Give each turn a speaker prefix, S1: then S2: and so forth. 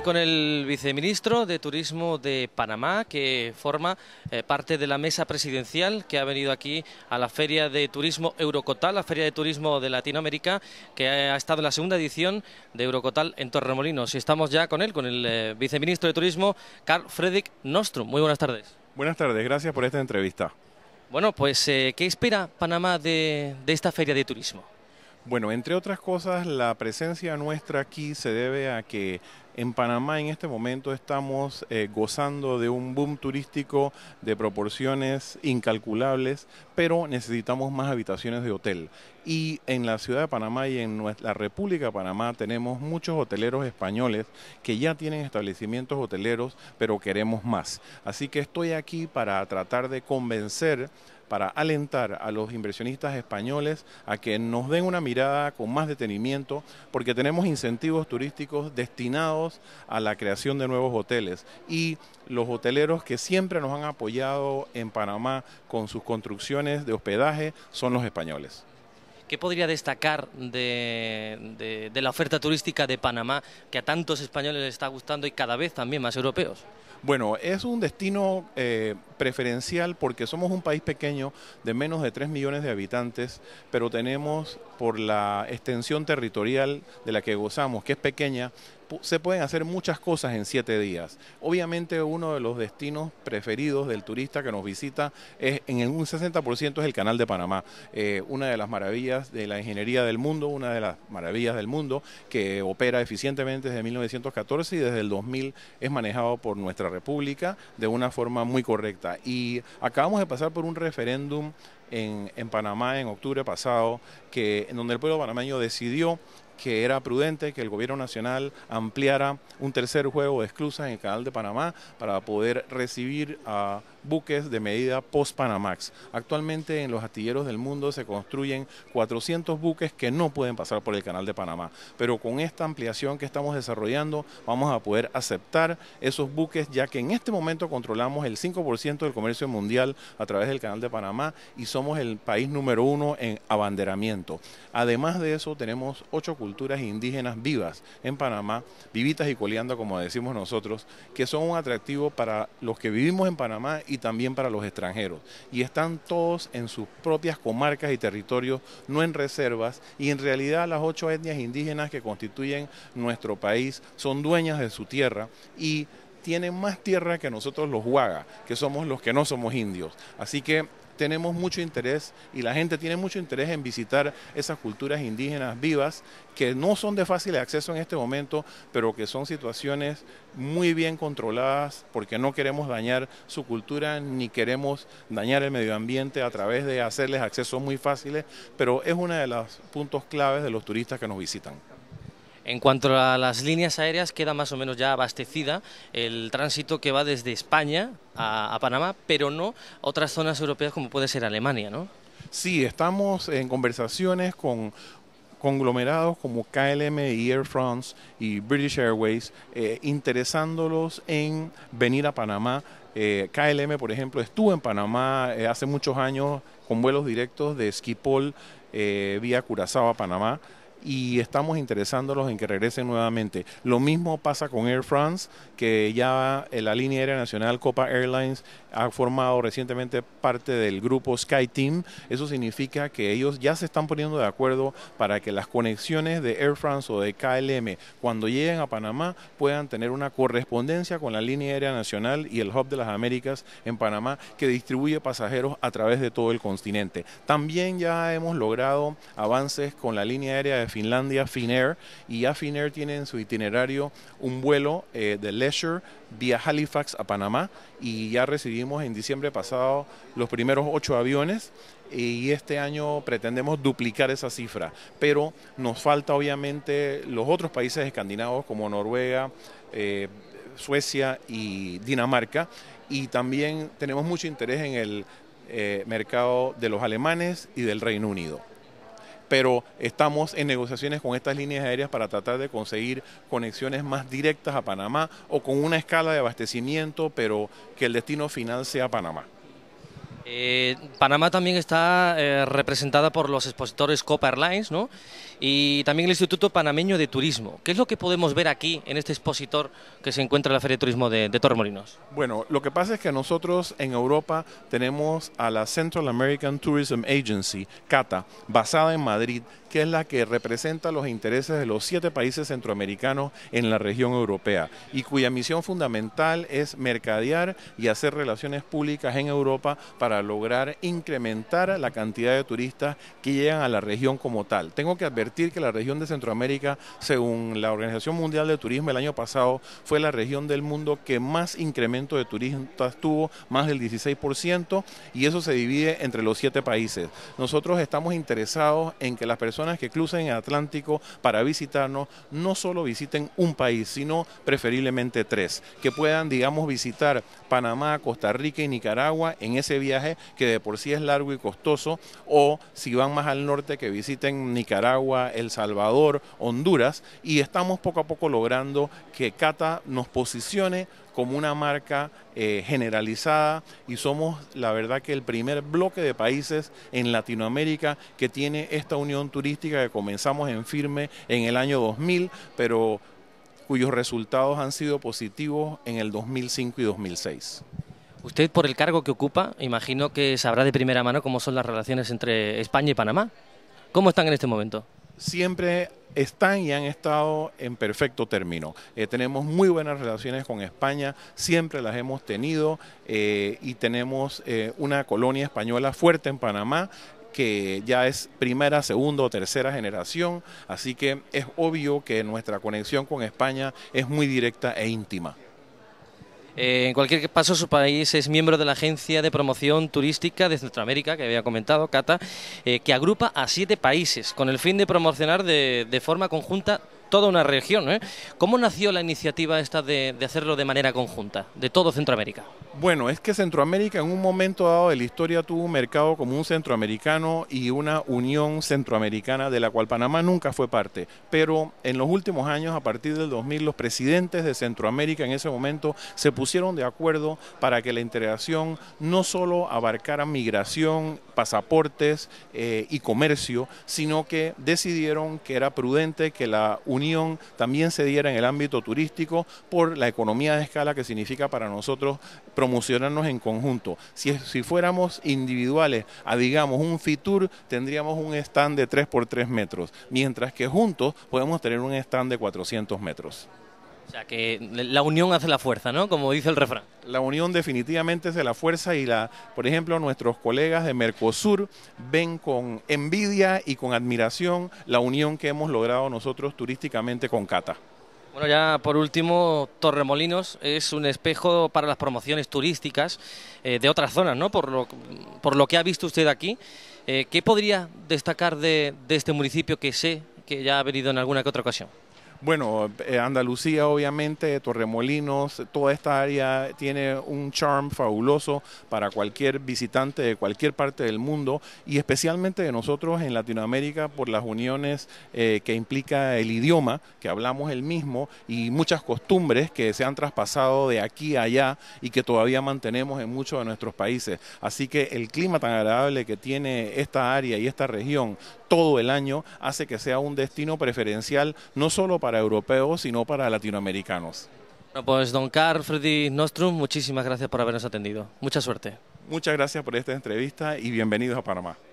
S1: con el viceministro de Turismo de Panamá, que forma eh, parte de la mesa presidencial que ha venido aquí a la Feria de Turismo Eurocotal, la Feria de Turismo de Latinoamérica, que ha estado en la segunda edición de Eurocotal en Torremolinos. Y estamos ya con él, con el eh, viceministro de Turismo, Carl Fredrik Nostrum. Muy buenas tardes.
S2: Buenas tardes, gracias por esta entrevista. Bueno, pues, eh, ¿qué espera Panamá de esta Feria de Turismo? Bueno, entre otras cosas, la presencia nuestra aquí se debe a que en Panamá en este momento estamos eh, gozando de un boom turístico de proporciones incalculables, pero necesitamos más habitaciones de hotel. Y en la ciudad de Panamá y en la República de Panamá tenemos muchos hoteleros españoles que ya tienen establecimientos hoteleros, pero queremos más. Así que estoy aquí para tratar de convencer para alentar a los inversionistas españoles a que nos den una mirada con más detenimiento, porque tenemos incentivos turísticos destinados a la creación de nuevos hoteles y los hoteleros que siempre nos han apoyado en Panamá con sus construcciones de hospedaje son los españoles.
S1: ¿Qué podría destacar de, la oferta turística de Panamá que a tantos españoles les está gustando y cada vez también más europeos?
S2: Bueno, es un destino eh, preferencial porque somos un país pequeño de menos de 3 millones de habitantes, pero tenemos por la extensión territorial de la que gozamos, que es pequeña, se pueden hacer muchas cosas en siete días. Obviamente uno de los destinos preferidos del turista que nos visita es en un 60% es el Canal de Panamá, eh, una de las maravillas de la ingeniería del mundo, una de las maravillas del mundo que opera eficientemente desde 1914 y desde el 2000 es manejado por nuestra República de una forma muy correcta. Y acabamos de pasar por un referéndum en, Panamá en octubre pasado, que, en donde el pueblo panameño decidió que era prudente que el gobierno nacional ampliara un tercer juego de esclusas en el canal de Panamá para poder recibir a buques de medida post-Panamax. Actualmente en los astilleros del mundo se construyen 400 buques que no pueden pasar por el canal de Panamá, pero con esta ampliación que estamos desarrollando vamos a poder aceptar esos buques ya que en este momento controlamos el 5% del comercio mundial a través del canal de Panamá y son somos el país número uno en abanderamiento. Además de eso, tenemos ocho culturas indígenas vivas en Panamá, vivitas y coleando, como decimos nosotros, que son un atractivo para los que vivimos en Panamá y también para los extranjeros. Y están todos en sus propias comarcas y territorios, no en reservas. Y en realidad las ocho etnias indígenas que constituyen nuestro país son dueñas de su tierra y tienen más tierra que nosotros los huagas, que somos los que no somos indios. Así que tenemos mucho interés y la gente tiene mucho interés en visitar esas culturas indígenas vivas que no son de fácil acceso en este momento, pero que son situaciones muy bien controladas porque no queremos dañar su cultura ni queremos dañar el medio ambiente a través de hacerles accesos muy fáciles, pero es uno de los puntos claves de los turistas que nos visitan.
S1: En cuanto a las líneas aéreas, queda más o menos ya abastecida el tránsito que va desde España a, Panamá, pero no otras zonas europeas como puede ser Alemania, ¿no?
S2: Sí, estamos en conversaciones con conglomerados como KLM y Air France y British Airways, eh, interesándolos en venir a Panamá. Eh, KLM, por ejemplo, estuvo en Panamá eh, hace muchos años con vuelos directos de Schiphol vía Curazao a Panamá y estamos interesándolos en que regresen nuevamente. Lo mismo pasa con Air France, que ya la línea aérea nacional Copa Airlines ha formado recientemente parte del grupo Sky Team. Eso significa que ellos ya se están poniendo de acuerdo para que las conexiones de Air France o de KLM cuando lleguen a Panamá puedan tener una correspondencia con la línea aérea nacional y el hub de las Américas en Panamá que distribuye pasajeros a través de todo el continente. También ya hemos logrado avances con la línea aérea de Finlandia, Finnair, y ya Finnair tiene en su itinerario un vuelo eh, de leisure vía Halifax a Panamá y ya recibimos en diciembre pasado los primeros ocho aviones y este año pretendemos duplicar esa cifra, pero nos falta obviamente los otros países escandinavos como Noruega, eh, Suecia y Dinamarca y también tenemos mucho interés en el eh, mercado de los alemanes y del Reino Unido pero estamos en negociaciones con estas líneas aéreas para tratar de conseguir conexiones más directas a Panamá o con una escala de abastecimiento, pero que el destino final sea Panamá. Eh, Panamá también
S1: está eh, representada por los expositores Copa Airlines y también el Instituto Panameño de Turismo. ¿Qué es lo que podemos ver aquí en este expositor que se encuentra en la Feria de Turismo de, de Tormolinos?
S2: Bueno, lo que pasa es que nosotros en Europa tenemos a la Central American Tourism Agency, CATA, basada en Madrid, que es la que representa los intereses de los siete países centroamericanos en la región europea y cuya misión fundamental es mercadear y hacer relaciones públicas en Europa para lograr incrementar la cantidad de turistas que llegan a la región como tal. Tengo que advertir que la región de Centroamérica, según la Organización Mundial de Turismo el año pasado, fue la región del mundo que más incremento de turistas tuvo, más del 16%, y eso se divide entre los siete países. Nosotros estamos interesados en que las personas personas que crucen el Atlántico para visitarnos no solo visiten un país, sino preferiblemente tres, que puedan, digamos, visitar Panamá, Costa Rica y Nicaragua en ese viaje que de por sí es largo y costoso, o si van más al norte, que visiten Nicaragua, El Salvador, Honduras, y estamos poco a poco logrando que Cata nos posicione como una marca eh, generalizada y somos la verdad que el primer bloque de países en Latinoamérica que tiene esta unión turística que comenzamos en firme en el año 2000, pero cuyos resultados han sido positivos en el 2005 y 2006.
S1: Usted por el cargo que ocupa, imagino que sabrá de primera mano cómo son las
S2: relaciones entre España y Panamá. ¿Cómo están en este momento? siempre están y han estado en perfecto término. Eh, tenemos muy buenas relaciones con España, siempre las hemos tenido eh, y tenemos eh, una colonia española fuerte en Panamá que ya es primera, segunda o tercera generación, así que es obvio que nuestra conexión con España es muy directa e íntima.
S1: Eh, en cualquier caso, su país es miembro de la Agencia de Promoción Turística de Centroamérica, que había comentado Cata, eh, que agrupa a siete países con el fin de promocionar de, de forma conjunta toda una región. ¿eh? ¿Cómo nació la iniciativa esta de, hacerlo de manera conjunta, de
S2: todo Centroamérica? Bueno, es que Centroamérica en un momento dado de la historia tuvo un mercado como un centroamericano y una unión centroamericana de la cual Panamá nunca fue parte. Pero en los últimos años, a partir del 2000, los presidentes de Centroamérica en ese momento se pusieron de acuerdo para que la integración no solo abarcara migración, pasaportes eh, y comercio, sino que decidieron que era prudente que la unión también se diera en el ámbito turístico por la economía de escala que significa para nosotros promocionarnos en conjunto. Si, si fuéramos individuales a, digamos, un Fitur, tendríamos un stand de 3 por 3 metros, mientras que juntos podemos tener un stand de 400 metros. O sea, que la unión hace la fuerza, ¿no? Como dice el refrán. La unión definitivamente hace la fuerza y la, por ejemplo, nuestros colegas de Mercosur ven con envidia y con admiración la unión que hemos logrado nosotros turísticamente con Cata.
S1: Bueno, ya por último, Torremolinos es un espejo para las promociones turísticas eh, de otras zonas, ¿no? Por lo, que ha visto usted aquí, eh, ¿qué podría destacar de este municipio que sé que ya ha venido en alguna que otra ocasión?
S2: Bueno, eh, Andalucía obviamente, Torremolinos, toda esta área tiene un charm fabuloso para cualquier visitante de cualquier parte del mundo y especialmente de nosotros en Latinoamérica por las uniones eh, que implica el idioma, que hablamos el mismo y muchas costumbres que se han traspasado de aquí a allá y que todavía mantenemos en muchos de nuestros países. Así que el clima tan agradable que tiene esta área y esta región todo el año hace que sea un destino preferencial no solo para para europeos, sino para latinoamericanos.
S1: pues don Carl Freddy Nostrum, muchísimas gracias por habernos atendido. Mucha suerte. Muchas gracias por esta entrevista y bienvenidos a Panamá.